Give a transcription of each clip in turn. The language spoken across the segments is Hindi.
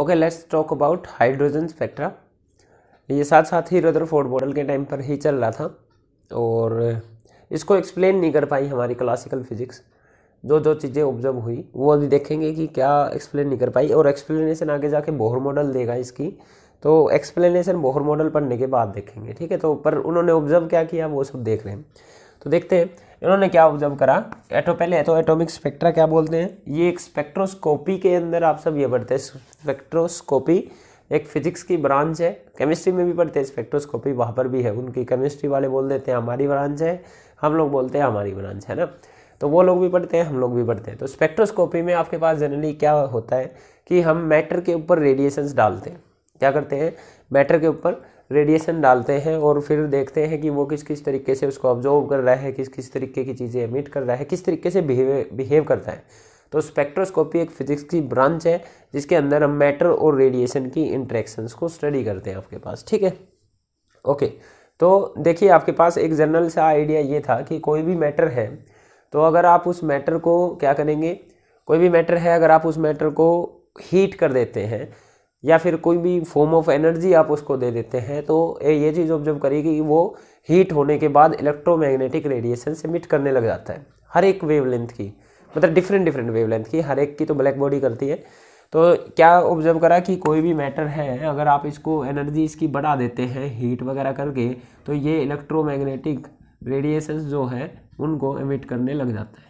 Okay let's talk about hydrogen spectra ये साथ साथ ही फोर्ड मॉडल के टाइम पर ही चल रहा था और इसको एक्सप्लेन नहीं कर पाई हमारी क्लासिकल फिजिक्स जो जो चीज़ें ऑब्जर्व हुई वो अभी देखेंगे कि क्या एक्सप्लेन नहीं कर पाई और एक्सप्लेनेशन आगे जाके बोहर मॉडल देगा इसकी तो एक्सप्लेनेशन बोहर मॉडल पढ़ने के बाद देखेंगे ठीक है तो पर उन्होंने ऑब्जर्व क्या किया वो सब देख रहे हैं तो देखते हैं इन्होंने क्या ऑब्जर्व करा एटो पहले तो एटॉमिक स्पेक्ट्रा क्या बोलते हैं ये एक स्पेक्ट्रोस्कोपी के अंदर आप सब ये पढ़ते हैं स्पेक्ट्रोस्कोपी एक फिजिक्स की ब्रांच है केमिस्ट्री में भी पढ़ते हैं स्पेक्ट्रोस्कोपी वहाँ पर भी है उनकी केमिस्ट्री वाले बोल देते हैं हमारी ब्रांच है हम लोग बोलते हैं हमारी ब्रांच है ना तो वो लोग भी पढ़ते हैं हम लोग भी पढ़ते हैं तो स्पेक्ट्रोस्कोपी में आपके पास जनरली क्या होता है कि हम मैटर के ऊपर रेडिएशंस डालते हैं क्या करते हैं मैटर के ऊपर रेडिएशन डालते हैं और फिर देखते हैं कि वो किस किस तरीके से उसको ऑब्जर्व कर रहा है किस किस तरीके की चीज़ें एमिट कर रहा है किस तरीके से बिहेव बिहेव करता है तो स्पेक्ट्रोस्कोपी एक फिजिक्स की ब्रांच है जिसके अंदर हम मैटर और रेडिएशन की इंट्रैक्शंस को स्टडी करते हैं आपके पास ठीक है ओके तो देखिए आपके पास एक जनरल सा आइडिया ये था कि कोई भी मैटर है तो अगर आप उस मैटर को क्या करेंगे कोई भी मैटर है अगर आप उस मैटर को हीट कर देते हैं या फिर कोई भी फॉर्म ऑफ एनर्जी आप उसको दे देते हैं तो ये चीज़ ऑब्जर्व करेगी कि वो हीट होने के बाद इलेक्ट्रोमैग्नेटिक रेडिएशन से मिट करने लग जाता है हर एक वेवलेंथ की मतलब डिफरेंट डिफरेंट वेवलेंथ की हर एक की तो ब्लैक बॉडी करती है तो क्या ऑब्जर्व करा कि कोई भी मैटर है अगर आप इसको एनर्जी इसकी बढ़ा देते हैं हीट वगैरह करके तो ये इलेक्ट्रोमैग्नेटिक रेडिएशंस जो है उनको एमिट करने लग जाता है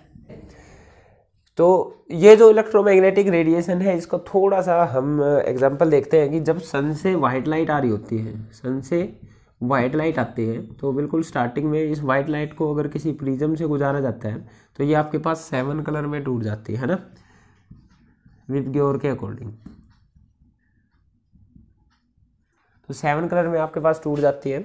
तो ये जो इलेक्ट्रोमैग्नेटिक रेडिएशन है इसको थोड़ा सा हम एग्जांपल देखते हैं कि जब सन से वाइट लाइट आ रही होती है सन से वाइट लाइट आती है तो बिल्कुल स्टार्टिंग में इस वाइट लाइट को अगर किसी प्रिज्म से गुजारा जाता है तो ये आपके पास सेवन कलर में टूट जाती है ना विप ग्योर के अकॉर्डिंग तो सेवन कलर में आपके पास टूट जाती है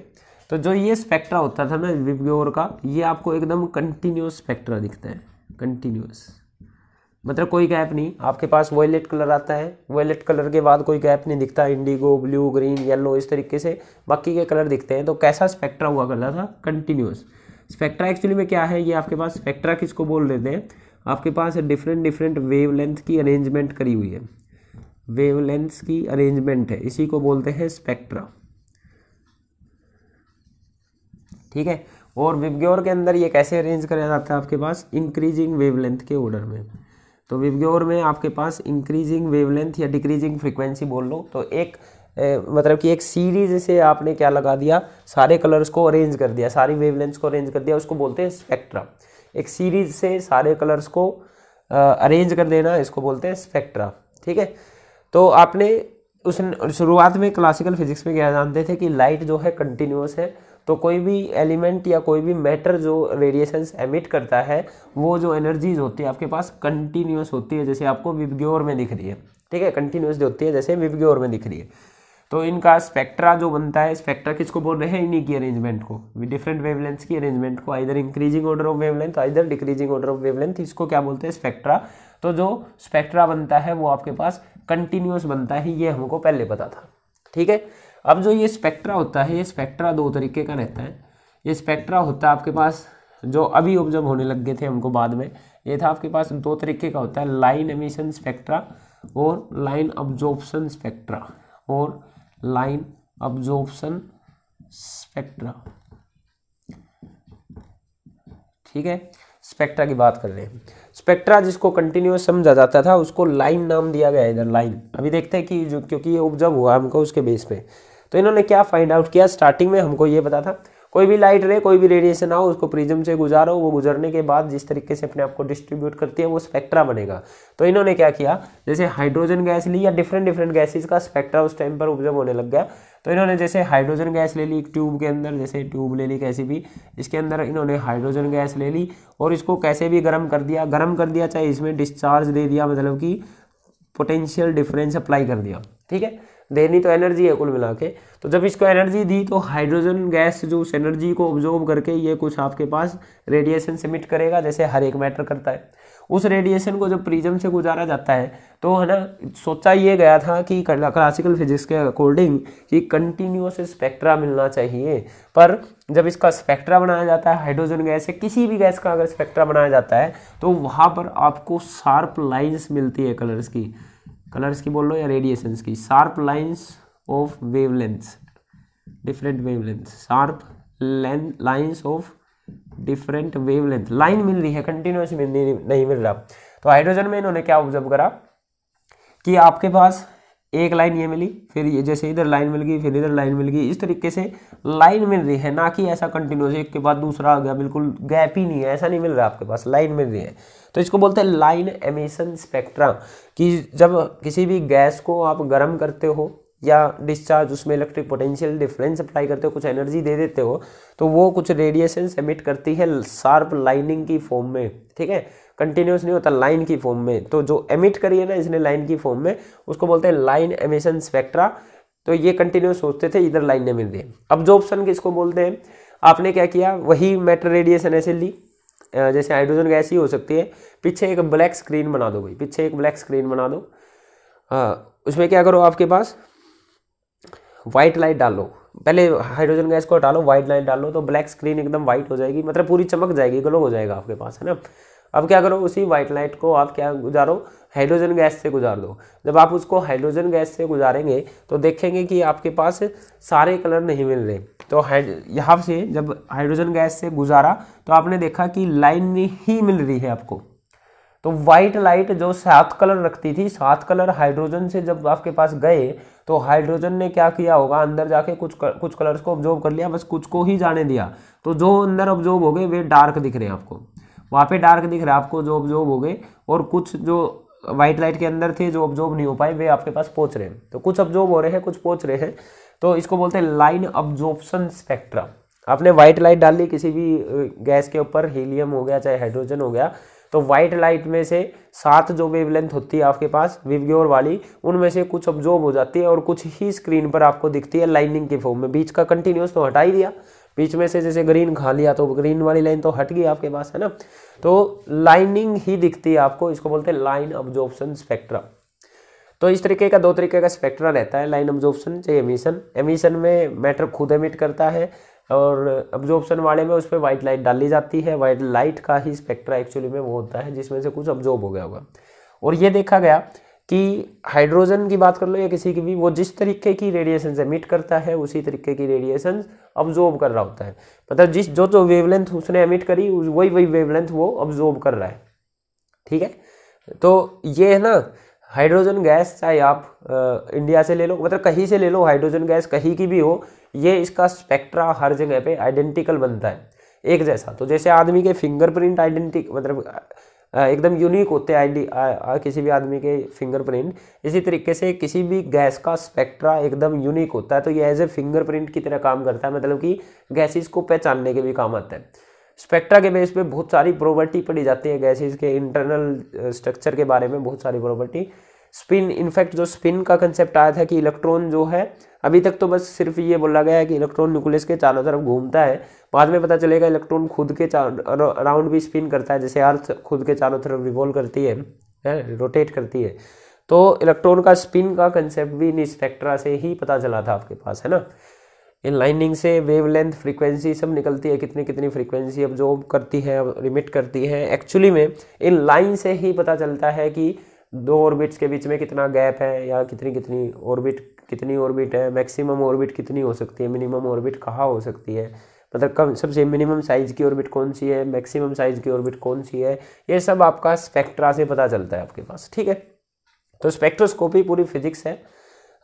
तो जो ये स्पेक्ट्रा होता था ना विप ग्योर का ये आपको एकदम कंटिन्यूस स्पेक्ट्रा दिखता है कंटिन्यूस मतलब कोई गैप नहीं आपके पास वॉयलेट कलर आता है वॉयलेट कलर के बाद कोई गैप नहीं दिखता इंडिगो ब्लू ग्रीन येलो इस तरीके से बाकी के कलर दिखते हैं तो कैसा स्पेक्ट्रा हुआ करता था कंटिन्यूस स्पेक्ट्रा एक्चुअली में क्या है ये आपके पास स्पेक्ट्रा किसको बोल देते हैं आपके पास डिफरेंट डिफरेंट वेव की अरेंजमेंट करी हुई है वेव की अरेंजमेंट है इसी को बोलते हैं स्पेक्ट्रा ठीक है और विबग्योर के अंदर ये कैसे अरेंज कराया जाता है आपके पास इंक्रीजिंग वेवलेंथ के ऑर्डर में तो विवग्योर में आपके पास इंक्रीजिंग वेवलेंथ या डिक्रीजिंग फ्रिक्वेंसी बोल लो तो एक ए, मतलब कि एक सीरीज से आपने क्या लगा दिया सारे कलर्स को अरेंज कर दिया सारी वेवलेंथ्स को अरेंज कर दिया उसको बोलते हैं स्पेक्ट्रा एक सीरीज से सारे कलर्स को अरेंज कर देना इसको बोलते हैं स्पेक्ट्रा ठीक है तो आपने उस शुरुआत में क्लासिकल फिजिक्स में क्या जानते थे कि लाइट जो है कंटिन्यूस है तो कोई भी एलिमेंट या कोई भी मैटर जो रेडिएशंस एमिट करता है वो जो एनर्जीज होती है आपके पास कंटिन्यूस होती है जैसे आपको विबग्योर में दिख रही है ठीक है कंटिन्यूस होती है जैसे विबग्योर में दिख रही है तो इनका स्पेक्ट्रा जो बनता है स्पेक्ट्रा किसको बोल रहे हैं इन्हीं की अरेंजमेंट को डिफरेंट वेवलेंथ की अरेंजमेंट को इधर इंक्रीजिंग ऑर्डर ऑफ वेवलेंथ इधर डिक्रीजिंग ऑर्डर ऑफ वेवलेंथ इसको क्या बोलते हैं स्पेक्ट्रा तो जो स्पेक्ट्रा बनता है वो आपके पास कंटिन्यूस बनता है ये हमको पहले पता था ठीक है अब जो ये स्पेक्ट्रा होता है ये स्पेक्ट्रा दो तरीके का रहता है ये स्पेक्ट्रा होता है आपके पास जो अभी ऑब्जर्व होने लग गए थे हमको बाद में ये था आपके पास दो तरीके का होता है लाइन एमिशन स्पेक्ट्रा और लाइन ऑब्जॉर्प्शन स्पेक्ट्रा और लाइन ऑब्जॉर्प्शन स्पेक्ट्रा ठीक है स्पेक्ट्रा की बात कर रहे हैं स्पेक्ट्रा जिसको कंटिन्यूस समझा जाता था उसको लाइन नाम दिया गया है इधर लाइन अभी देखते हैं कि जो क्योंकि ये ऑब्जर्व हुआ हमको उसके बेस पे तो इन्होंने क्या फाइंड आउट किया स्टार्टिंग में हमको ये पता था कोई भी लाइट रे कोई भी रेडिएशन आओ उसको प्रिज्म से गुजारो वो गुजरने के बाद जिस तरीके से अपने आप को डिस्ट्रीब्यूट करती है वो स्पेक्ट्रा बनेगा तो इन्होंने क्या किया जैसे हाइड्रोजन गैस ली या डिफरेंट डिफरेंट गैसेज का स्पेक्ट्रा उस टाइम पर ऑब्जर्व होने लग गया तो इन्होंने जैसे हाइड्रोजन गैस ले ली एक ट्यूब के अंदर जैसे ट्यूब ले ली कैसी भी इसके अंदर इन्होंने हाइड्रोजन गैस ले ली और इसको कैसे भी गर्म कर दिया गर्म कर दिया चाहे इसमें डिस्चार्ज दे दिया मतलब कि पोटेंशियल डिफरेंस अप्लाई कर दिया ठीक है देनी तो एनर्जी है कुल मिला के तो जब इसको एनर्जी दी तो हाइड्रोजन गैस जो उस एनर्जी को ऑब्जॉर्व करके ये कुछ आपके पास रेडिएशन मिट करेगा जैसे हर एक मैटर करता है उस रेडिएशन को जब प्रिज्म से गुजारा जाता है तो है ना सोचा ये गया था कि क्लासिकल फिजिक्स के अकॉर्डिंग कि कंटिन्यूस स्पेक्ट्रा मिलना चाहिए पर जब इसका स्पेक्ट्रा बनाया जाता है हाइड्रोजन गैस या किसी भी गैस का अगर स्पेक्ट्रा बनाया जाता है तो वहाँ पर आपको शार्प लाइन्स मिलती है कलर्स की कलर्स की बोल लो या रेडिएशंस की sharp lines of wavelengths different wavelength sharp lines of different wavelength line मिल रही है कंटिन्यूस मिल नहीं मिल रहा तो हाइड्रोजन में इन्होंने क्या ऑब्जर्व करा कि आपके पास एक लाइन ये मिली फिर ये जैसे इधर लाइन मिल गई फिर इधर लाइन मिल गई इस तरीके से लाइन मिल रही है ना कि ऐसा कंटिन्यूस एक के बाद दूसरा आ गया बिल्कुल गैप ही नहीं है ऐसा नहीं मिल रहा आपके पास लाइन मिल रही है तो इसको बोलते हैं लाइन एमिशन स्पेक्ट्रा कि जब किसी भी गैस को आप गर्म करते हो या डिस्चार्ज उसमें इलेक्ट्रिक पोटेंशियल डिफरेंस अप्लाई करते हो कुछ एनर्जी दे देते हो तो वो कुछ रेडिएशन एमिट करती है शार्प लाइनिंग की फॉर्म में ठीक है कंटिन्यूस नहीं होता लाइन की फॉर्म में तो जो एमिट करी है ना इसने लाइन की फॉर्म में उसको बोलते हैं लाइन एमिशन स्पेक्ट्रा तो ये कंटिन्यूस सोचते थे इधर लाइन ने मिल दी ऑप्शन किसको बोलते हैं आपने क्या किया वही मेटर रेडिएशन ऐसे ली जैसे हाइड्रोजन गैस ही हो सकती है पीछे एक ब्लैक स्क्रीन बना दो भाई पीछे एक ब्लैक स्क्रीन बना दो आ, उसमें क्या करो आपके पास वाइट लाइट डालो पहले हाइड्रोजन गैस को हटा लो वाइट लाइट डालो तो ब्लैक स्क्रीन एकदम वाइट हो जाएगी मतलब पूरी चमक जाएगी ग्लो हो जाएगा आपके पास है ना अब क्या करो उसी व्हाइट लाइट को आप क्या गुजारो हाइड्रोजन गैस से गुजार दो जब आप उसको हाइड्रोजन गैस से गुजारेंगे तो देखेंगे कि आपके पास सारे कलर नहीं मिल रहे तो यहाँ से जब हाइड्रोजन गैस से गुजारा तो आपने देखा कि लाइन ही मिल रही है आपको तो वाइट लाइट जो सात कलर रखती थी सात कलर हाइड्रोजन से जब आपके पास गए तो हाइड्रोजन ने क्या किया होगा अंदर जाके कुछ कर, कुछ कलर्स को ऑब्जॉर्व कर लिया बस कुछ को ही जाने दिया तो जो अंदर ऑब्जॉर्व हो गए वे डार्क दिख रहे हैं आपको वहाँ पे डार्क दिख रहा है आपको जो ऑब्जॉर्व हो गए और कुछ जो व्हाइट लाइट के अंदर थे जो ऑब्जॉर्व नहीं हो पाए वे आपके पास पहुँच रहे हैं तो कुछ ऑब्जॉर्व हो रहे हैं कुछ पहुँच रहे हैं तो इसको बोलते हैं लाइन ऑब्जॉर्प्शन स्पेक्ट्रा आपने व्हाइट लाइट डाल ली किसी भी गैस के ऊपर हीलियम हो गया चाहे हाइड्रोजन हो गया तो व्हाइट लाइट में से सात जो वेवलेंथ होती है आपके पास विवग्योर वाली उनमें से कुछ ऑब्जॉर्ब हो जाती है और कुछ ही स्क्रीन पर आपको दिखती है लाइनिंग के फॉर्म में बीच का कंटिन्यूस तो हटा ही दिया बीच में से जैसे ग्रीन खा लिया तो ग्रीन वाली लाइन तो हट गई आपके पास है ना तो लाइनिंग ही दिखती है आपको इसको बोलते हैं लाइन ऑब्जॉर्प्शन स्पेक्ट्रम तो इस तरीके का दो तरीके का स्पेक्ट्रा रहता है लाइन ऑब्जॉर्प्शन चाहे एमिशन एमिशन में मैटर खुद एमिट करता है और ऑब्जॉर्प्शन वाले में उस पर व्हाइट लाइट डाली जाती है व्हाइट लाइट का ही स्पेक्ट्रा एक्चुअली में वो होता है जिसमें से कुछ ऑब्जॉर्ब हो गया होगा और ये देखा गया कि हाइड्रोजन की बात कर लो या किसी की भी वो जिस तरीके की रेडिएशन एमिट करता है उसी तरीके की रेडिएशन ऑब्जॉर्ब कर रहा होता है मतलब जिस जो जो वेवलेंथ उसने एमिट करी वही वही वेवलेंथ वो ऑब्जॉर्ब कर रहा है ठीक है तो ये है ना हाइड्रोजन गैस चाहे आप आ, इंडिया से ले लो मतलब कहीं से ले लो हाइड्रोजन गैस कहीं की भी हो ये इसका स्पेक्ट्रा हर जगह पे आइडेंटिकल बनता है एक जैसा तो जैसे आदमी के फिंगरप्रिंट आइडेंटिक मतलब एकदम यूनिक होते हैं आईडी किसी भी आदमी के फिंगरप्रिंट इसी तरीके से किसी भी गैस का स्पेक्ट्रा एकदम यूनिक होता है तो ये एज ए फिंगरप्रिंट की तरह काम करता है मतलब कि गैसेस को पहचानने के भी काम आता है स्पेक्ट्रा के बेस पे बहुत सारी प्रॉपर्टी पड़ी जाती है गैसेस के इंटरनल स्ट्रक्चर के बारे में बहुत सारी प्रॉपर्टी स्पिन इनफैक्ट जो स्पिन का कंसेप्ट आया था कि इलेक्ट्रॉन जो है अभी तक तो बस सिर्फ ये बोला गया है कि इलेक्ट्रॉन न्यूक्लियस के चारों तरफ घूमता है बाद में पता चलेगा इलेक्ट्रॉन खुद के राउंड भी स्पिन करता है जैसे अर्थ खुद के चारों तरफ रिवॉल्व करती है, रोटेट करती है तो इलेक्ट्रॉन का स्पिन का कंसेप्ट भी इन स्पेक्ट्रा से ही पता चला था आपके पास है ना इन लाइनिंग से वेवलेंथ फ्रीक्वेंसी सब निकलती है कितनी कितनी फ्रीक्वेंसी अब जो करती है रिमिट करती है एक्चुअली में इन लाइन से ही पता चलता है कि दो ऑर्बिट्स के बीच में कितना गैप है या कितनी कितनी ऑर्बिट कितनी ऑर्बिट है मैक्सिमम ऑर्बिट कितनी हो सकती है मिनिमम ऑर्बिट कहाँ हो सकती है मतलब कम सबसे मिनिमम साइज़ की ऑर्बिट कौन सी है मैक्सिमम साइज़ की ऑर्बिट कौन सी है ये सब आपका स्पेक्ट्रा से पता चलता है आपके पास ठीक है तो स्पेक्ट्रोस्कोपी पूरी फिजिक्स है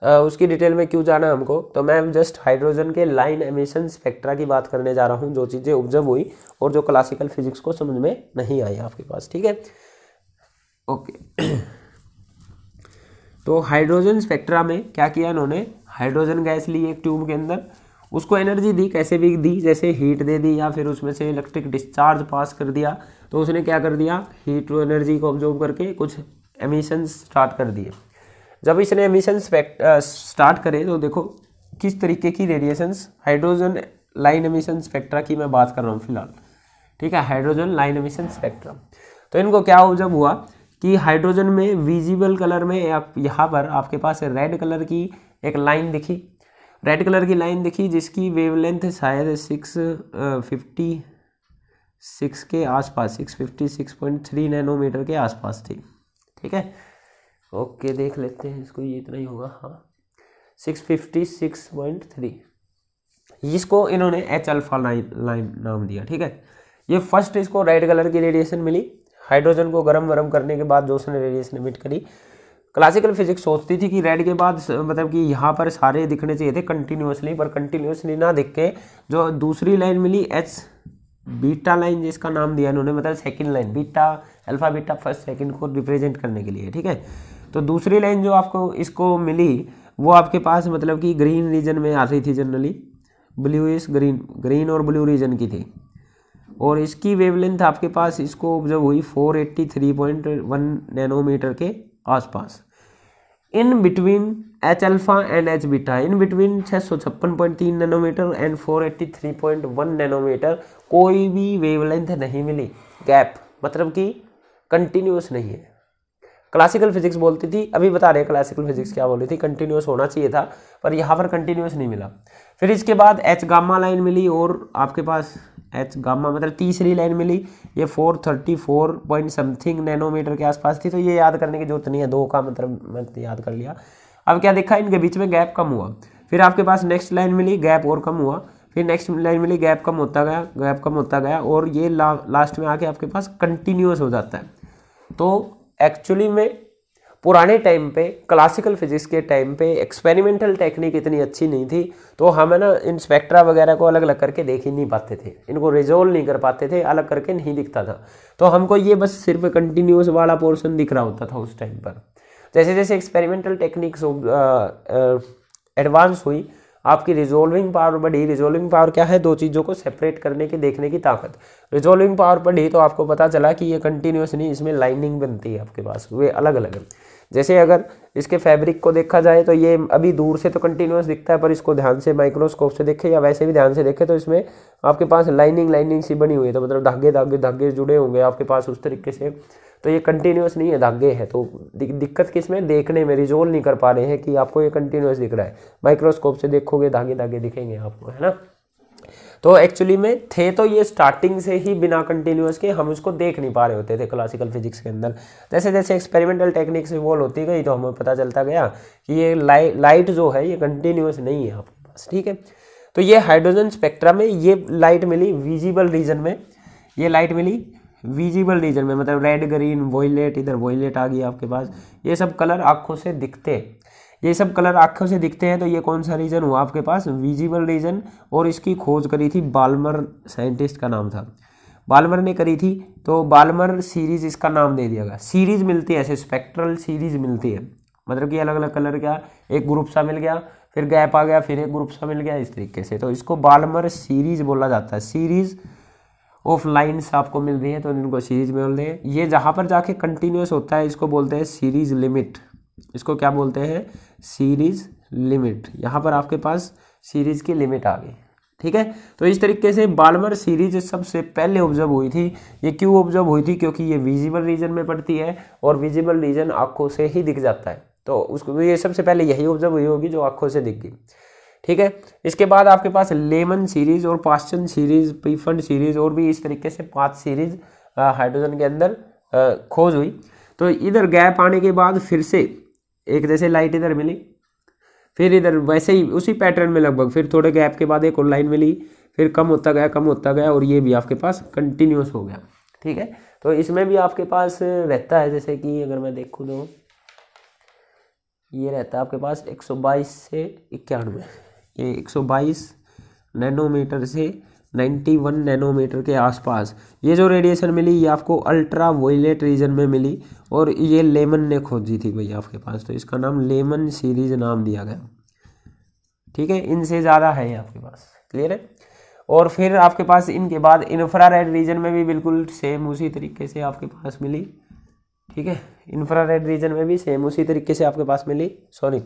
आ, उसकी डिटेल में क्यों जाना हमको तो मैं जस्ट हाइड्रोजन के लाइन एमिशन स्पेक्ट्रा की बात करने जा रहा हूँ जो चीज़ें ऑब्जर्व हुई और जो क्लासिकल फिजिक्स को समझ में नहीं आई आपके पास ठीक है ओके तो हाइड्रोजन स्पेक्ट्रा में क्या किया इन्होंने हाइड्रोजन गैस ली एक ट्यूब के अंदर उसको एनर्जी दी कैसे भी दी जैसे हीट दे दी या फिर उसमें से इलेक्ट्रिक डिस्चार्ज पास कर दिया तो उसने क्या कर दिया हीट टू एनर्जी को ऑब्जर्व करके कुछ एमिशन स्टार्ट कर दिए जब इसने एमिशन स्टार्ट करे तो देखो किस तरीके की radiations hydrogen line emission spectra की मैं बात कर रहा हूँ फिलहाल ठीक है हाइड्रोजन लाइन एमिशन स्पेक्ट्रा तो इनको क्या ऑब्जर्व हुआ कि हाइड्रोजन में विजिबल कलर में आप यहाँ पर आपके पास रेड कलर की एक लाइन दिखी रेड कलर की लाइन दिखी जिसकी वेवलेंथ शायद सिक्स फिफ्टी सिक्स के आसपास six fifty six point three nanometre के आसपास थी ठीक है ओके देख लेते हैं इसको ये इतना ही होगा हाँ six fifty six point three इसको इन्होंने एच अल्फा लाइन लाइन नाम दिया ठीक है ये फर्स्ट इसको रेड कलर की रेडिएशन मिली हाइड्रोजन को गर्म वर्म करने के बाद जो उसने रेडिएशन इमिट करी क्लासिकल फिजिक्स सोचती थी कि रेड के बाद मतलब कि यहाँ पर सारे दिखने चाहिए थे कंटिन्यूसली पर कंटिन्यूसली ना दिख के जो दूसरी लाइन मिली एच बीटा लाइन जिसका नाम दिया इन्होंने मतलब second line beta alpha beta first second को रिप्रेजेंट करने के लिए ठीक है तो दूसरी लाइन जो आपको इसको मिली वो आपके पास मतलब कि ग्रीन रीजन में आ रही थी जनरली इस ग्रीन ग्रीन और ब्लू रीजन की थी और इसकी वेवलेंथ आपके पास इसको ऑब्जर्व हुई 483.1 नैनोमीटर के आसपास in between H alpha and H beta in between 656.3 nanometre and 483.1 nanometre कोई भी वेवलेंथ नहीं मिली गैप मतलब कि कंटिन्यूस नहीं है क्लासिकल फिजिक्स बोलती थी अभी बता रहे क्लासिकल फिजिक्स क्या बोली थी कंटिन्यूस होना चाहिए था पर यहाँ पर कंटिन्यूस नहीं मिला फिर इसके बाद एच गामा लाइन मिली और आपके पास एच गामा मतलब तीसरी लाइन मिली ये four thirty four point something nanometre के आसपास थी तो ये याद करने की जरूरत नहीं है दो का मतलब मैं तो याद कर लिया अब क्या देखा इनके बीच में गैप कम हुआ फिर आपके पास नेक्स्ट लाइन मिली गैप और कम हुआ फिर नेक्स्ट लाइन मिली गैप कम होता गया गैप कम होता गया और ये ला, लास्ट में आके आपके पास कंटिन्यूस हो जाता है तो एक्चुअली में पुराने टाइम पे क्लासिकल फिजिक्स के टाइम पे एक्सपेरिमेंटल टेक्निक इतनी अच्छी नहीं थी तो हम है ना इन स्पेक्ट्रा वगैरह को अलग अलग करके देख ही नहीं पाते थे इनको रिजोल्व नहीं कर पाते थे अलग करके नहीं दिखता था तो हमको ये बस सिर्फ कंटिन्यूस वाला पोर्शन दिख रहा होता था उस टाइम पर जैसे जैसे एक्सपेरिमेंटल टेक्निक्स एडवांस हुई आपकी रिजोल्विंग पावर बढ़ी रिजोल्विंग पावर क्या है दो चीज़ों को सेपरेट करने की देखने की ताकत रिजोल्विंग पावर बढ़ी तो आपको पता चला कि ये कंटिन्यूसली इसमें लाइनिंग बनती है आपके पास वे अलग अलग है जैसे अगर इसके फैब्रिक को देखा जाए तो ये अभी दूर से तो कंटिन्यूस दिखता है पर इसको ध्यान से माइक्रोस्कोप से देखें या वैसे भी ध्यान से देखें तो इसमें आपके पास लाइनिंग लाइनिंग सी बनी हुई है तो मतलब धागे धागे धागे जुड़े होंगे आपके पास उस तरीके से तो ये कंटिन्यूस नहीं है धागे हैं तो दिक्कत किस में देखने में रिजोल्व नहीं कर पा रहे हैं कि आपको ये कंटिन्यूस दिख रहा है माइक्रोस्कोप से देखोगे धागे धागे दिखेंगे आपको है ना तो एक्चुअली में थे तो ये स्टार्टिंग से ही बिना कंटिन्यूस के हम उसको देख नहीं पा रहे होते थे क्लासिकल फिजिक्स के अंदर जैसे जैसे एक्सपेरिमेंटल टेक्निक्स इवॉल्व होती गई तो हमें पता चलता गया कि ये लाइ, लाइट जो है ये कंटिन्यूस नहीं है आपके पास ठीक है तो ये हाइड्रोजन स्पेक्ट्रा में ये लाइट मिली विजिबल रीजन में ये लाइट मिली विजिबल रीजन में मतलब रेड ग्रीन वॉयलेट इधर वॉयलेट आ गई आपके पास ये सब कलर आँखों से दिखते ये सब कलर आँखों से दिखते हैं तो ये कौन सा रीजन हुआ आपके पास विजिबल रीजन और इसकी खोज करी थी बालमर साइंटिस्ट का नाम था बालमर ने करी थी तो बालमर सीरीज इसका नाम दे दिया गया सीरीज मिलती है ऐसे स्पेक्ट्रल सीरीज मिलती है मतलब कि अलग अलग कलर का एक ग्रुप सा मिल गया फिर गैप आ गया फिर एक ग्रुप सा मिल गया इस तरीके से तो इसको बालमर सीरीज बोला जाता है सीरीज ऑफ लाइन्स आपको मिल रही है तो इनको सीरीज में बोलते हैं ये जहाँ पर जाके कंटिन्यूस होता है इसको बोलते हैं सीरीज लिमिट इसको क्या बोलते हैं सीरीज लिमिट यहाँ पर आपके पास सीरीज की लिमिट आ गई ठीक है तो इस तरीके से बालमर सीरीज सबसे पहले ऑब्जर्व हुई थी ये क्यों ऑब्जर्व हुई थी क्योंकि ये विजिबल रीजन में पड़ती है और विजिबल रीजन आँखों से ही दिख जाता है तो उसको ये सबसे पहले यही ऑब्जर्व हुई होगी जो आँखों से दिख गई ठीक है इसके बाद आपके पास लेमन सीरीज और पास्चन सीरीज पीफंड सीरीज और भी इस तरीके से पाँच सीरीज हाइड्रोजन के अंदर खोज हुई तो इधर गैप आने के बाद फिर से एक जैसे लाइट इधर मिली फिर इधर वैसे ही उसी पैटर्न में लगभग फिर थोड़े गैप के बाद एक और लाइन मिली फिर कम होता गया कम होता गया और ये भी आपके पास कंटिन्यूस हो गया ठीक है तो इसमें भी आपके पास रहता है जैसे कि अगर मैं देखूँ तो ये रहता है आपके पास 122 से इक्यानवे ये 122 नैनोमीटर से 91 नैनोमीटर के आसपास ये जो रेडिएशन मिली ये आपको अल्ट्रा वोलेट रीजन में मिली और ये लेमन ने खोजी थी भैया आपके पास तो इसका नाम लेमन सीरीज नाम दिया गया ठीक है इनसे ज़्यादा है ये आपके पास क्लियर है और फिर आपके पास इनके बाद इन्फ्रा रीजन में भी बिल्कुल सेम उसी तरीके से आपके पास मिली ठीक है इन्फ्रा रीजन में भी सेम उसी तरीके से आपके पास मिली सॉरी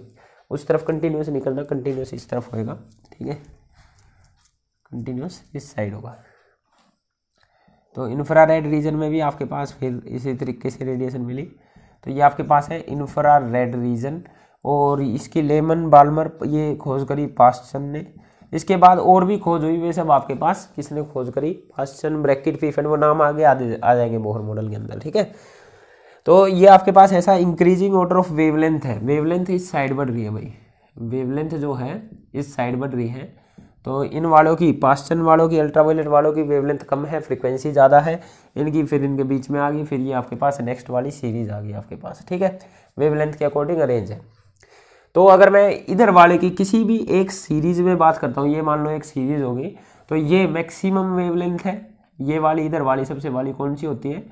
उस तरफ कंटिन्यूस निकलना कंटिन्यूस इस तरफ होएगा ठीक है कंटिन्यूस इस साइड होगा तो रेड रीजन में भी आपके पास फिर इसी तरीके से रेडिएशन मिली तो ये आपके पास है इन्फ्रा रेड रीजन और इसकी लेमन बालमर ये खोज करी पास्टन ने इसके बाद और भी खोज हुई वे सब आपके पास किसने खोज करी पास्टन ब्रैकेट फीफेंड वो नाम आगे आ जाएंगे बोहर मॉडल के अंदर ठीक है तो ये आपके पास ऐसा इंक्रीजिंग ऑर्डर ऑफ वेवलेंथ है वेवलेंथ इस साइड बढ़ रही है भाई वेवलेंथ जो है इस साइड बढ़ रही है तो इन वालों की पाश्चन वालों की अल्ट्रावायलेट वालों की वेवलेंथ कम है फ्रिक्वेंसी ज़्यादा है इनकी फिर इनके बीच में आ गई फिर ये आपके पास नेक्स्ट वाली सीरीज़ आ गई आपके पास ठीक है वेवलेंथ के अकॉर्डिंग अरेंज है तो अगर मैं इधर वाले की किसी भी एक सीरीज़ में बात करता हूँ ये मान लो एक सीरीज़ होगी तो ये मैक्सिमम वेवलेंथ है ये वाली इधर वाली सबसे वाली कौन सी होती है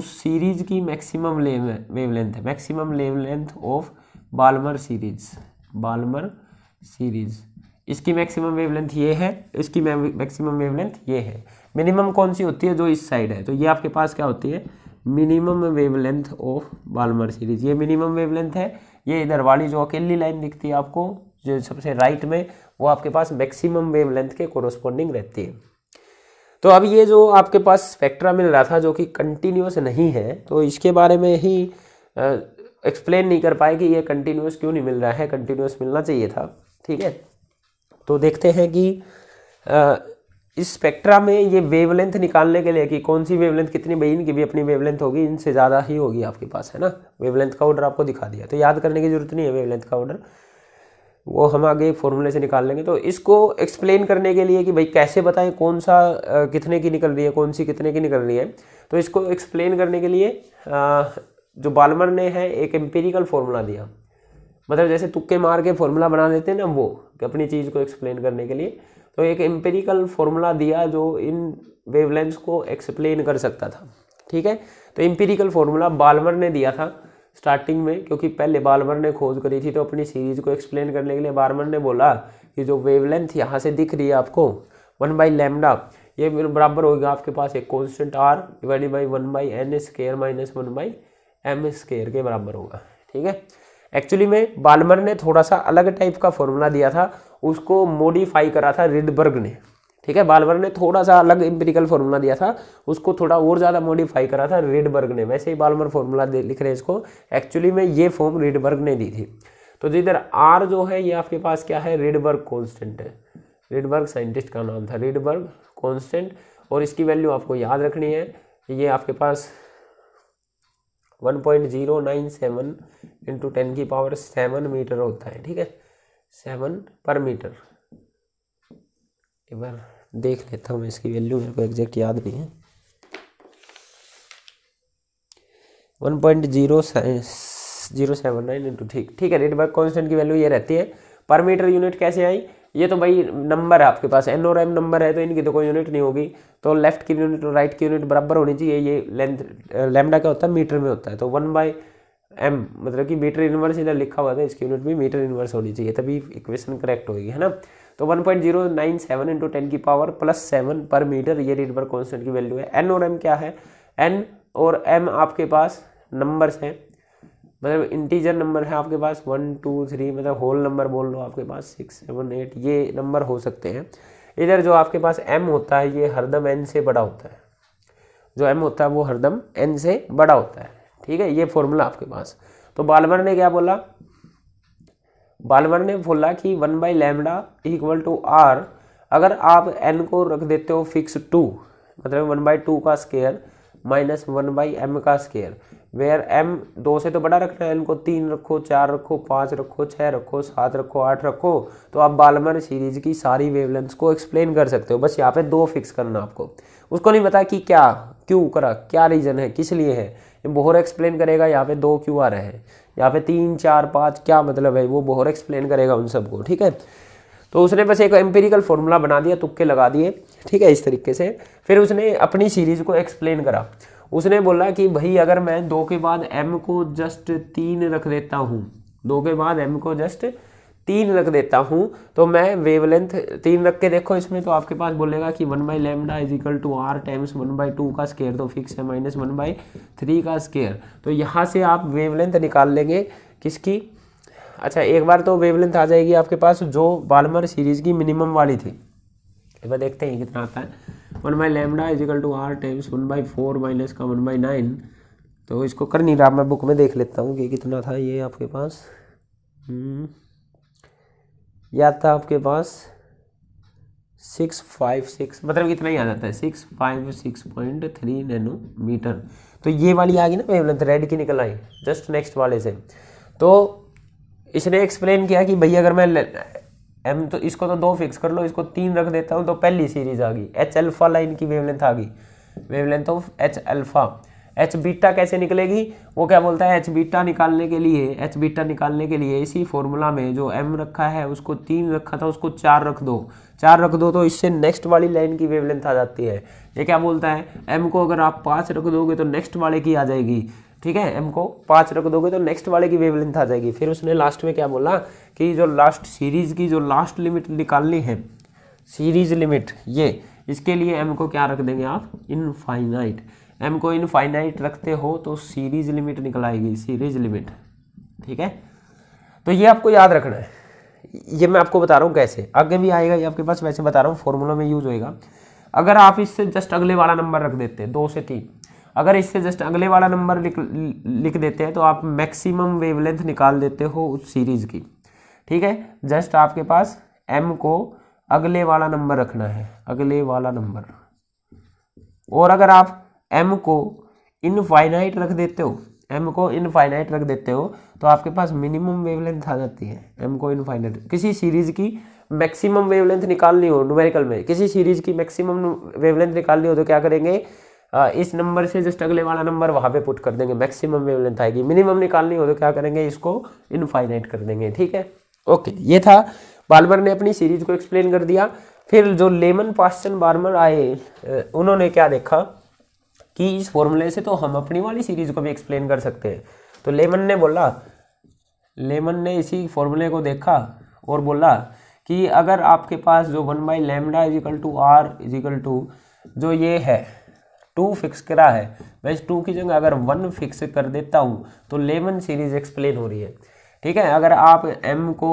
उस सीरीज़ की मैक्सिमम वेवलेंथ है maximum wavelength of Balmer series Balmer series इसकी मैक्सिमम वेवलेंथ ये है इसकी मैक्सिमम वेवलेंथ ये है मिनिमम कौन सी होती है जो इस साइड है तो ये आपके पास क्या होती है minimum wavelength of Balmer series ये मिनिमम वेवलेंथ है ये इधर वाली जो अकेली लाइन दिखती है आपको जो सबसे राइट में वो आपके पास मैक्सिमम वेवलेंथ के कोरोस्पोंडिंग रहती है तो अब ये जो आपके पास स्पेक्ट्रा मिल रहा था जो कि कंटिन्यूस नहीं है तो इसके बारे में ही एक्सप्लेन नहीं कर पाए कि ये कंटिन्यूस क्यों नहीं मिल रहा है कंटिन्यूस मिलना चाहिए था ठीक है तो देखते हैं कि आ, इस स्पेक्ट्रा में ये वेवलेंथ निकालने के लिए कि कौन सी वेवलेंथ कितनी भाई इनकी भी अपनी वेवलेंथ होगी इनसे ज़्यादा ही होगी आपके पास है ना वेवलेंथ का ऑर्डर आपको दिखा दिया तो याद करने की ज़रूरत नहीं है वेवलेंथ का ऑर्डर वो हम आगे फॉर्मूले से निकाल लेंगे तो इसको एक्सप्लेन करने के लिए कि भाई कैसे बताएं कौन सा कितने की निकल रही है कौन सी कितने की निकल रही है तो इसको एक्सप्लेन करने के लिए जो बालमर ने है एक एम्पेरिकल फॉर्मूला दिया मतलब जैसे तुक्के मार के फॉर्मूला बना देते हैं ना वो कि अपनी चीज़ को एक्सप्लेन करने के लिए तो एक एम्पेरिकल फॉर्मूला दिया जो इन वेवलेंस को एक्सप्लेन कर सकता था ठीक है तो एम्पेरिकल फॉर्मूला बालमर ने दिया था स्टार्टिंग में क्योंकि पहले बालमर ने खोज करी थी तो अपनी सीरीज को एक्सप्लेन करने के लिए बालमर ने बोला कि जो वेवलेंथ यहाँ से दिख रही है आपको वन बाई लेमडा ये बराबर होगा आपके पास एक constant R divided by one by N square minus one by M square के बराबर होगा ठीक है एक्चुअली में बालमर ने थोड़ा सा अलग टाइप का फॉर्मूला दिया था उसको मॉडिफाई करा था रिडबर्ग ने ठीक है बालमर ने थोड़ा सा अलग इम्पेरिकल फॉर्मूला दिया था उसको थोड़ा और ज़्यादा मॉडिफाई करा था रिडबर्ग ने वैसे ही बालमर फॉर्मूला लिख रहे हैं इसको एक्चुअली में ये फॉर्म रिडबर्ग ने दी थी तो जिधर आर जो है ये आपके पास क्या है रिडबर्ग कॉन्स्टेंट है रिडबर्ग साइंटिस्ट का नाम था रिडबर्ग कॉन्स्टेंट और इसकी वैल्यू आपको याद रखनी है ये आपके पास one point zero nine seven into ten की पावर सेवन मीटर होता है ठीक है सेवन पर मीटर एक बार देख लेता हूँ इसकी वैल्यू मेरे को एग्जैक्ट याद नहीं है one point zero zero seven nine into ठीक ठीक है नेटवर्क कॉन्स्टेंट की वैल्यू ये रहती है पर मीटर यूनिट कैसे आई ये तो भाई नंबर है आपके पास एन और एम नंबर है तो इनकी तो कोई यूनिट नहीं होगी तो लेफ्ट की यूनिट और राइट की यूनिट बराबर होनी चाहिए ये लेंथ लेमडा क्या होता है मीटर में होता है तो वन बाई एम मतलब कि मीटर इन्वर्स इधर लिखा हुआ था इसकी यूनिट भी मीटर इन्वर्स होनी चाहिए तभी इक्वेशन करेक्ट होगी है ना तो one point zero nine seven into ten की पावर प्लस सेवन पर मीटर ये रीडबर कॉन्स्टेंट की वैल्यू है एन और एम क्या है एन और एम आपके पास नंबर्स हैं मतलब इंटीजर नंबर है आपके पास वन टू थ्री मतलब होल नंबर बोल लो आपके पास सिक्स सेवन एट ये नंबर हो सकते हैं इधर जो आपके पास एम होता है ये हरदम एन से बड़ा होता है जो एम होता है वो हरदम एन से बड़ा होता है ठीक है ये फॉर्मूला आपके पास तो बालवर ने क्या बोला बालवर ने बोला कि one by lambda equal to R अगर आप एन को रख देते हो फिक्स टू मतलब वन बाई टू का square minus one by M का स्केयर वेयर एम दो से तो बड़ा रख रहे हैं को तीन रखो चार रखो पाँच रखो छः रखो सात रखो आठ रखो तो आप बालमर सीरीज की सारी वेवलेंथ को एक्सप्लेन कर सकते हो बस यहाँ पे दो फिक्स करना आपको उसको नहीं पता कि क्या क्यों करा क्या रीज़न है किस लिए है बोहर एक्सप्लेन करेगा यहाँ पे दो क्यों आ रहे हैं यहाँ पे तीन चार पाँच क्या मतलब है वो बोहर एक्सप्लेन करेगा उन सबको ठीक है तो उसने बस एक एम्पेरिकल फॉर्मूला बना दिया तुक्के लगा दिए ठीक है इस तरीके से फिर उसने अपनी सीरीज़ को एक्सप्लेन करा उसने बोला कि भाई अगर मैं दो के बाद एम को जस्ट तीन रख देता हूँ दो के बाद एम को जस्ट तीन रख देता हूँ तो मैं वेवलेंथ तीन रख के देखो इसमें तो आपके पास बोलेगा कि one by lambda is equal to R times one by two का स्केयर तो फिक्स है माइनस वन बाई थ्री का स्केयर तो यहाँ से आप वेवलेंथ निकाल लेंगे किसकी अच्छा एक बार तो वेवलेंथ आ जाएगी आपके पास जो बालमर सीरीज की मिनिमम वाली थी एक बार देखते हैं कितना आता है one by lambda equal to R times one by four minus का वन बाई नाइन तो इसको कर नहीं रहा मैं बुक में देख लेता हूँ कि कितना था ये आपके पास हम्म। याद था आपके पास सिक्स फाइव सिक्स मतलब कितना ही आ जाता है six five six point three nanometre तो ये वाली आ गई ना वेवलेंथ रेड की निकल आई जस्ट नेक्स्ट वाले से तो इसने एक्सप्लेन किया कि भाई अगर मैं एम तो इसको तो दो फिक्स कर लो इसको तीन रख देता हूँ तो पहली सीरीज आ गई एच अल्फ़ा लाइन की वेवलेंथ आ गई wavelength of H alpha H beta कैसे निकलेगी वो क्या बोलता है एच बीटा निकालने के लिए एच बीटा निकालने के लिए इसी फॉर्मूला में जो एम रखा है उसको तीन रखा था उसको चार रख दो चार रख दो तो इससे नेक्स्ट वाली लाइन की वेवलेंथ आ जाती है ये क्या बोलता है एम को अगर आप पाँच रख दोगे तो नेक्स्ट वाले की आ जाएगी ठीक है एम को पाँच रख दोगे तो नेक्स्ट वाले की वेव आ जाएगी फिर उसने लास्ट में क्या बोला कि जो लास्ट सीरीज की जो लास्ट लिमिट निकालनी है सीरीज लिमिट ये इसके लिए एम को क्या रख देंगे आप इनफाइनाइट एम को इनफाइनाइट रखते हो तो सीरीज लिमिट निकल आएगी सीरीज लिमिट ठीक है तो ये आपको याद रखना है ये मैं आपको बता रहा हूँ कैसे आगे भी आएगा ये आपके पास वैसे बता रहा हूँ फॉर्मूला में यूज होएगा अगर आप इससे जस्ट अगले वाला नंबर रख देते दो से तीन अगर इससे जस्ट अगले वाला नंबर लिख लिख देते हैं तो आप मैक्सिमम वेवलेंथ निकाल देते हो उस सीरीज़ की ठीक है जस्ट आपके पास एम को अगले वाला नंबर रखना है अगले वाला नंबर और अगर आप एम को इनफाइनाइट रख देते हो एम को इनफाइनाइट रख देते हो तो आपके पास मिनिमम वेवलेंथ आ जाती है एम को इनफाइनाइट किसी सीरीज़ की मैक्सिमम वेवलेंथ निकालनी हो न्यूमेरिकल में किसी सीरीज़ की मैक्सिमम वेवलेंथ निकालनी हो तो क्या करेंगे हाँ, इस नंबर से जस्ट अगले वाला नंबर वहाँ पे पुट कर देंगे मैक्सिमम वेवलेंथ आएगी मिनिमम निकालनी हो तो क्या करेंगे इसको इनफाइनाइट कर देंगे ठीक है ओके ये था बालमर ने अपनी सीरीज को एक्सप्लेन कर दिया फिर जो लेमन पास्टन बार्मर आए उन्होंने क्या देखा कि इस फॉर्मूले से तो हम अपनी वाली सीरीज को भी एक्सप्लेन कर सकते हैं तो लेमन ने बोला लेमन ने इसी फॉर्मूले को देखा और बोला कि अगर आपके पास जो one by lambda equal to R equal to जो ये है टू फिक्स करा है वैसे टू की जगह अगर वन फिक्स कर देता हूँ तो लेवन सीरीज एक्सप्लेन हो रही है ठीक है अगर आप एम को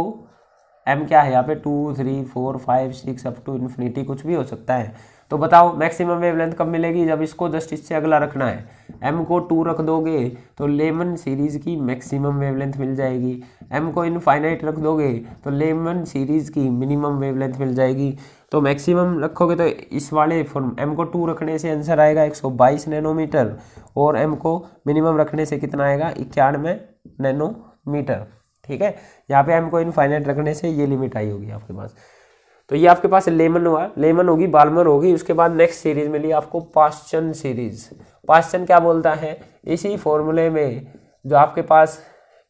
एम क्या है यहाँ पे two three four five six up to infinity कुछ भी हो सकता है तो बताओ मैक्सिमम लेंथ कब मिलेगी जब इसको जस्ट इससे अगला रखना है एम को टू रख दोगे तो लेमन सीरीज़ की मैक्सिमम लेंथ मिल जाएगी एम को इनफाइनाइट रख दोगे तो लेमन सीरीज़ की मिनिमम वेव लेंथ मिल जाएगी तो मैक्सिमम रखोगे तो इस वाले फॉर्म एम को टू रखने से आंसर आएगा एक सौ बाईस नैनोमीटर और एम को मिनिमम रखने से कितना आएगा इक्यानवे नैनोमीटर ठीक है यहाँ पे एम को इनफाइनाइट रखने से ये लिमिट आई होगी आपके पास तो ये आपके पास लेमन हुआ लेमन होगी बालमर होगी उसके बाद नेक्स्ट सीरीज मिली आपको पाश्चन सीरीज पाश्चन क्या बोलता है इसी फॉर्मूले में जो आपके पास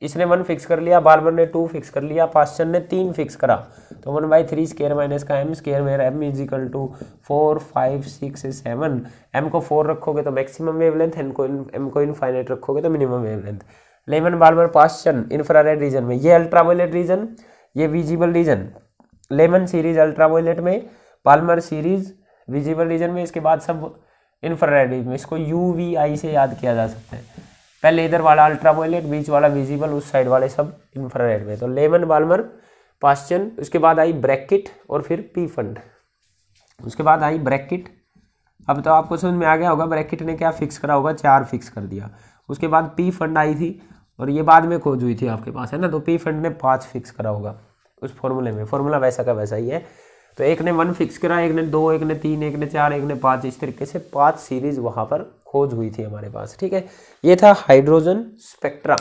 इसने वन फिक्स कर लिया बारबर ने टू फिक्स कर लिया पाश्चन ने तीन फिक्स करा तो one by three square minus का एम स्केयर मेरा M is equal to four five six seven M को फोर रखोगे तो मैक्सिमम वेव लेंथ एन को एम को इनफाइनाइट रखोगे तो minimum wavelength Lyman Balmer Paschen infrared region में ये अल्ट्रावायलेट रीजन ये visible region Lyman series ultraviolet में पालमर सीरीज विजिबल रीजन में इसके बाद सब इन्फ्रारेड रीजन में इसको यू वी आई से याद किया जा सकता है पहले इधर वाला अल्ट्रावायलेट बीच वाला विजिबल उस साइड वाले सब इंफ्रारेड में तो लेमन बाल्मर पास्चन उसके बाद आई ब्रैकेट और फिर पी फंड उसके बाद आई ब्रैकेट अब तो आपको समझ में आ गया होगा ब्रैकेट ने क्या फिक्स करा होगा चार फिक्स कर दिया उसके बाद पी फंड आई थी और ये बाद में खोज हुई थी आपके पास है ना तो पी फंड ने पाँच फिक्स करा होगा उस फॉर्मूले में फॉर्मूला वैसा का वैसा ही है तो एक ने वन फिक्स करा एक ने दो एक ने तीन एक ने चार एक ने पाँच इस तरीके से पाँच सीरीज वहाँ पर खोज हुई थी हमारे पास ठीक है ये था हाइड्रोजन स्पेक्ट्रा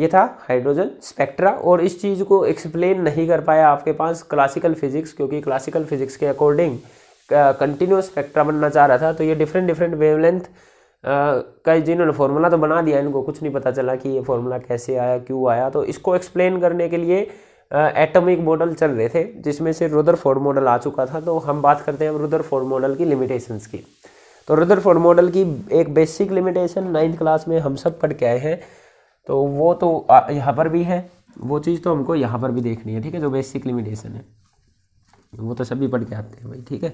ये था हाइड्रोजन स्पेक्ट्रा और इस चीज़ को एक्सप्लेन नहीं कर पाया आपके पास क्लासिकल फिजिक्स क्योंकि क्लासिकल फिजिक्स के अकॉर्डिंग कंटिन्यूस स्पेक्ट्रा बनना चाह रहा था तो ये डिफरेंट डिफरेंट वेवलेंथ का जिन्होंने फॉर्मूला तो बना दिया इनको कुछ नहीं पता चला कि ये फॉर्मूला कैसे आया क्यों आया तो इसको एक्सप्लेन करने के लिए एटॉमिक मॉडल चल रहे थे जिसमें से फोर्ड मॉडल आ चुका था तो हम बात करते हैं फोर्ड मॉडल की लिमिटेशंस की तो रदरफोर्ड मॉडल की एक बेसिक लिमिटेशन नाइन्थ क्लास में हम सब पढ़ के आए हैं तो वो तो यहाँ पर भी है वो चीज़ तो हमको यहाँ पर भी देखनी है ठीक है जो बेसिक लिमिटेशन है वो तो सभी पढ़ के आते हैं भाई ठीक है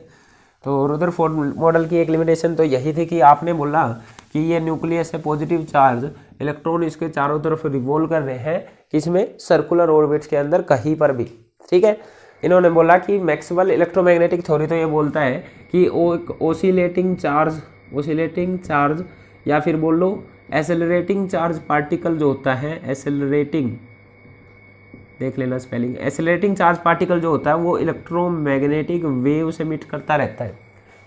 तो फोर्ड मॉडल की एक लिमिटेशन तो यही थी कि आपने बोला कि ये न्यूक्लियस है पॉजिटिव चार्ज इलेक्ट्रॉन इसके चारों तरफ रिवोल्व कर रहे हैं किसमें सर्कुलर ऑर्बिट्स के अंदर कहीं पर भी ठीक है इन्होंने बोला कि मैक्सिमल इलेक्ट्रोमैग्नेटिक थ्योरी तो ये बोलता है कि वो एक ओसिलेटिंग चार्ज ओसिलेटिंग चार्ज या फिर बोल लो एसेलरेटिंग चार्ज पार्टिकल जो होता है एसेलरेटिंग देख लेना स्पेलिंग एसेलरेटिंग चार्ज पार्टिकल जो होता है वो इलेक्ट्रोमैग्नेटिक वेव से मिट करता रहता है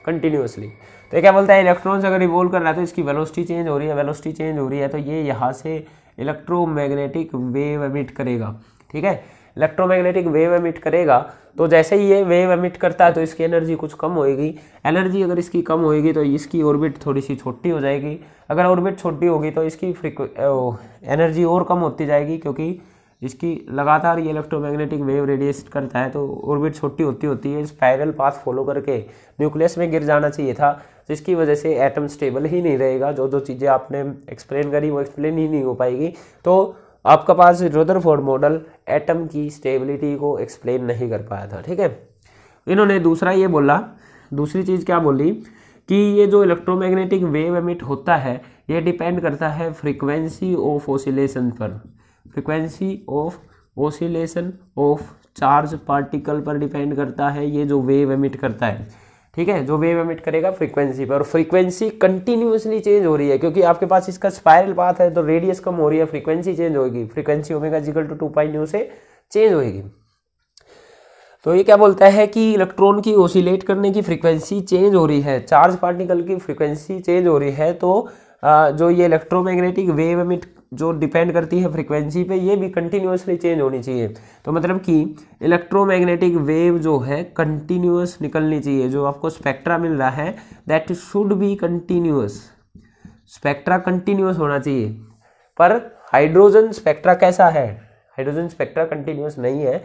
कंटिन्यूसली तो क्या बोलता है इलेक्ट्रॉन्स अगर रिवोल्व कर रहा है तो इसकी वेलोसिटी चेंज हो रही है वेलोसिटी चेंज हो रही है तो ये यहाँ से इलेक्ट्रोमैग्नेटिक वेव एमिट करेगा ठीक है इलेक्ट्रोमैग्नेटिक वेव एमिट करेगा तो जैसे ही ये वेव एमिट करता है तो इसकी एनर्जी कुछ कम होएगी एनर्जी अगर इसकी कम होएगी तो इसकी ऑर्बिट थोड़ी सी छोटी हो जाएगी अगर ऑर्बिट छोटी होगी तो इसकी एनर्जी और कम होती जाएगी क्योंकि इसकी लगातार ये इलेक्ट्रोमैग्नेटिक वेव रेडिएट करता है तो ऑर्बिट छोटी होती होती है स्पायरल पाथ फॉलो करके न्यूक्लियस में गिर जाना चाहिए था जिसकी तो वजह से एटम स्टेबल ही नहीं रहेगा जो जो चीज़ें आपने एक्सप्लेन करी वो एक्सप्लेन ही नहीं हो पाएगी तो आपका पास रुदरफोर्ड मॉडल एटम की स्टेबिलिटी को एक्सप्लेन नहीं कर पाया था ठीक है इन्होंने दूसरा ये बोला दूसरी चीज़ क्या बोली कि ये जो इलेक्ट्रोमैग्नेटिक वेव एमिट होता है ये डिपेंड करता है फ्रीक्वेंसी ऑफ ओसिलेशन पर frequency of oscillation of charge particle पर डिपेंड करता है ये जो वेव एमिट करता है ठीक है जो वेव एमिट करेगा फ्रीक्वेंसी पर और फ्रीक्वेंसी कंटिन्यूसली चेंज हो रही है क्योंकि आपके पास इसका स्पायरल पाथ है तो रेडियस कम हो रही है फ्रीक्वेंसी चेंज होगी frequency omega equal to two pi nu से चेंज होगी तो ये क्या बोलता है कि इलेक्ट्रॉन की ओसिलेट करने की फ्रीक्वेंसी चेंज हो रही है चार्ज पार्टिकल की फ्रीक्वेंसी चेंज हो रही है तो जो ये इलेक्ट्रोमैग्नेटिक वेव एमिट जो डिपेंड करती है फ्रीक्वेंसी पे ये भी कंटिन्यूसली चेंज होनी चाहिए तो मतलब कि इलेक्ट्रोमैग्नेटिक वेव जो है कंटिन्यूस निकलनी चाहिए जो आपको स्पेक्ट्रा मिल रहा है that should be continuous spectra continuous होना चाहिए पर हाइड्रोजन स्पेक्ट्रा कैसा है हाइड्रोजन स्पेक्ट्रा कंटिन्यूस नहीं है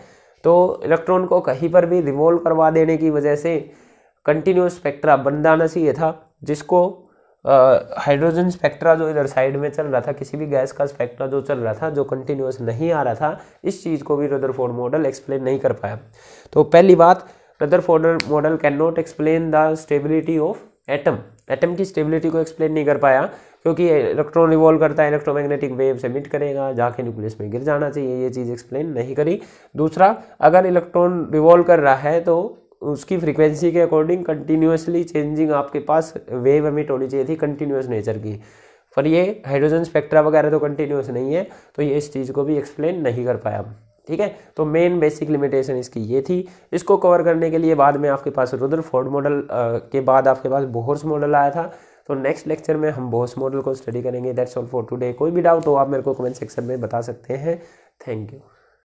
तो इलेक्ट्रॉन को कहीं पर भी रिवोल्व करवा देने की वजह से कंटिन्यूस स्पेक्ट्रा बन जाना चाहिए था जिसको हाइड्रोजन स्पेक्ट्रा जो इधर साइड में चल रहा था किसी भी गैस का स्पेक्ट्रा जो चल रहा था जो कंटिन्यूस नहीं आ रहा था इस चीज़ को भी रदरफोर्ड मॉडल एक्सप्लेन नहीं कर पाया तो पहली बात Rutherford model can not explain the stability of atom atom की स्टेबिलिटी को एक्सप्लेन नहीं कर पाया क्योंकि इलेक्ट्रॉन रिवॉल्व करता है इलेक्ट्रोमैग्नेटिक वेव से मिट करेगा जाके न्यूक्लियस में गिर जाना चाहिए ये चीज़ एक्सप्लेन नहीं करी दूसरा अगर इलेक्ट्रॉन रिवॉल्व कर रहा है तो उसकी फ्रीक्वेंसी के अकॉर्डिंग कंटिन्यूसली चेंजिंग आपके पास वेव एमिट होनी चाहिए थी कंटिन्यूस नेचर की पर ये हाइड्रोजन स्पेक्ट्रा वगैरह तो कंटिन्यूस नहीं है तो ये इस चीज़ को भी एक्सप्लेन नहीं कर पाया ठीक है तो मेन बेसिक लिमिटेशन इसकी ये थी इसको कवर करने के लिए बाद में आपके पास रुद्र फोर्ड मॉडल के बाद आपके पास बोहर्स मॉडल आया था तो नेक्स्ट लेक्चर में हम बोहर्स मॉडल को स्टडी करेंगे दैट्स ऑल फॉर टुडे कोई भी डाउट हो आप मेरे को कमेंट सेक्शन में बता सकते हैं थैंक यू